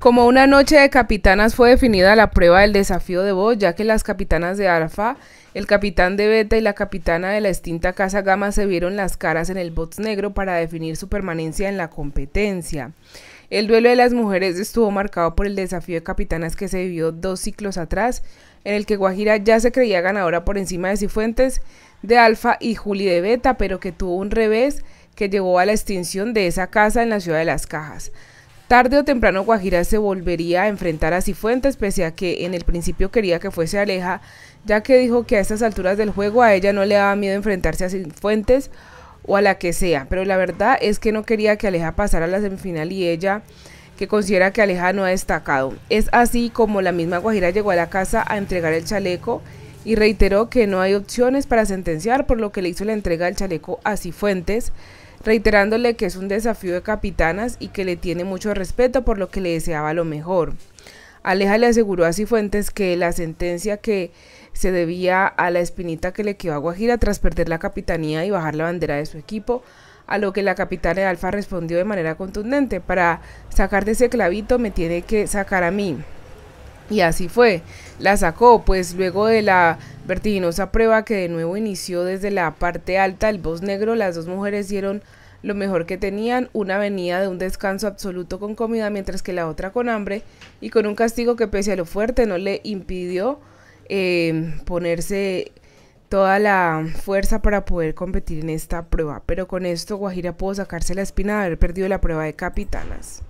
Como una noche de capitanas fue definida la prueba del desafío de voz, ya que las capitanas de Alfa, el capitán de Beta y la capitana de la extinta Casa Gama se vieron las caras en el bots negro para definir su permanencia en la competencia. El duelo de las mujeres estuvo marcado por el desafío de capitanas que se vivió dos ciclos atrás, en el que Guajira ya se creía ganadora por encima de Cifuentes, de Alfa y Juli de Beta, pero que tuvo un revés que llevó a la extinción de esa casa en la ciudad de las cajas. Tarde o temprano Guajira se volvería a enfrentar a Cifuentes, pese a que en el principio quería que fuese Aleja, ya que dijo que a estas alturas del juego a ella no le daba miedo enfrentarse a Cifuentes o a la que sea, pero la verdad es que no quería que Aleja pasara a la semifinal y ella que considera que Aleja no ha destacado. Es así como la misma Guajira llegó a la casa a entregar el chaleco y reiteró que no hay opciones para sentenciar por lo que le hizo la entrega del chaleco a Cifuentes, reiterándole que es un desafío de capitanas y que le tiene mucho respeto por lo que le deseaba lo mejor. Aleja le aseguró a Cifuentes que la sentencia que se debía a la espinita que le quedó a Guajira tras perder la capitanía y bajar la bandera de su equipo, a lo que la capitana de Alfa respondió de manera contundente, para sacar de ese clavito me tiene que sacar a mí. Y así fue, la sacó, pues luego de la vertiginosa prueba que de nuevo inició desde la parte alta el voz Negro, las dos mujeres dieron lo mejor que tenían, una venía de un descanso absoluto con comida, mientras que la otra con hambre y con un castigo que pese a lo fuerte no le impidió eh, ponerse toda la fuerza para poder competir en esta prueba. Pero con esto Guajira pudo sacarse la espina de haber perdido la prueba de capitanas.